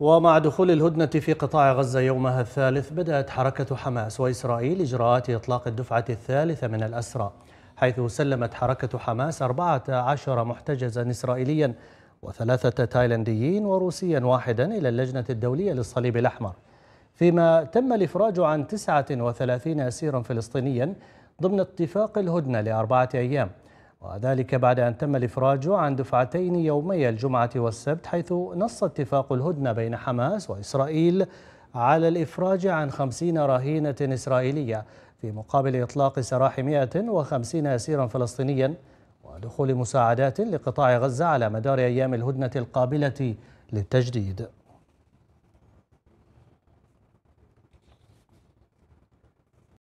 ومع دخول الهدنة في قطاع غزة يومها الثالث بدأت حركة حماس وإسرائيل إجراءات إطلاق الدفعة الثالثة من الأسرى حيث سلمت حركة حماس 14 محتجزا إسرائيليا وثلاثة تايلانديين وروسيا واحدا إلى اللجنة الدولية للصليب الأحمر فيما تم الإفراج عن 39 أسيرا فلسطينيا ضمن اتفاق الهدنة لأربعة أيام وذلك بعد أن تم الإفراج عن دفعتين يومي الجمعة والسبت حيث نص اتفاق الهدنة بين حماس وإسرائيل على الإفراج عن 50 رهينة إسرائيلية في مقابل إطلاق سراح 150 أسيرا فلسطينيا ودخول مساعدات لقطاع غزة على مدار أيام الهدنة القابلة للتجديد